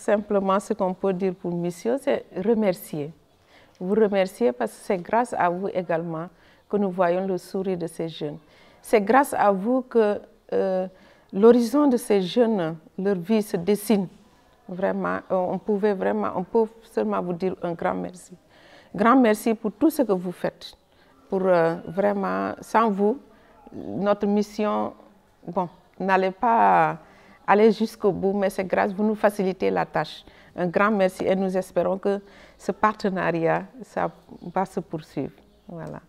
simplement ce qu'on peut dire pour mission, c'est remercier. Vous remercier parce que c'est grâce à vous également que nous voyons le sourire de ces jeunes. C'est grâce à vous que euh, l'horizon de ces jeunes, leur vie se dessine. Vraiment, on pouvait vraiment, on peut seulement vous dire un grand merci. Grand merci pour tout ce que vous faites. Pour euh, vraiment, sans vous, notre mission, bon, n'allait pas aller jusqu'au bout, mais c'est grâce, vous nous facilitez la tâche. Un grand merci et nous espérons que ce partenariat ça va se poursuivre. Voilà.